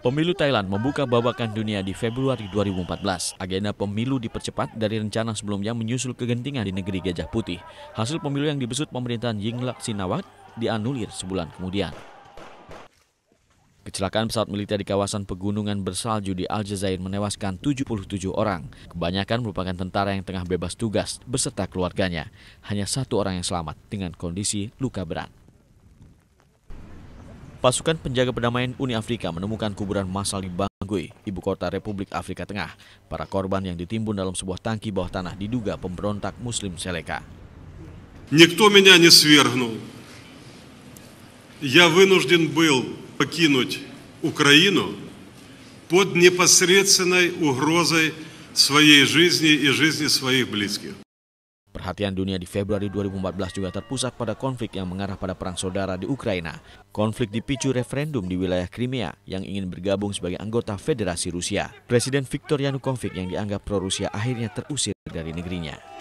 Pemilu Thailand membuka babakan dunia di Februari 2014. Agenda pemilu dipercepat dari rencana sebelumnya menyusul kegentingan di negeri Gajah Putih. Hasil pemilu yang dibesut pemerintahan Yingluck Sinawat dianulir sebulan kemudian. Kecelakaan pesawat militer di kawasan pegunungan bersalju di Aljazair menewaskan 77 orang. Kebanyakan merupakan tentara yang tengah bebas tugas beserta keluarganya. Hanya satu orang yang selamat dengan kondisi luka berat. Pasukan penjaga perdamaian Uni Afrika menemukan kuburan massal di Bangui, ibu kota Republik Afrika Tengah. Para korban yang ditimbun dalam sebuah tangki bawah tanah diduga pemberontak Muslim Seleka. Никто меня не свергнул. Я вынужден был покинуть Украину под непосредственной угрозой своей жизни и жизни своих близких. Perhatian dunia di Februari 2014 juga terpusat pada konflik yang mengarah pada perang saudara di Ukraina. Konflik dipicu referendum di wilayah Crimea yang ingin bergabung sebagai anggota Federasi Rusia. Presiden Viktor Yanukovych yang dianggap pro-Rusia akhirnya terusir dari negerinya.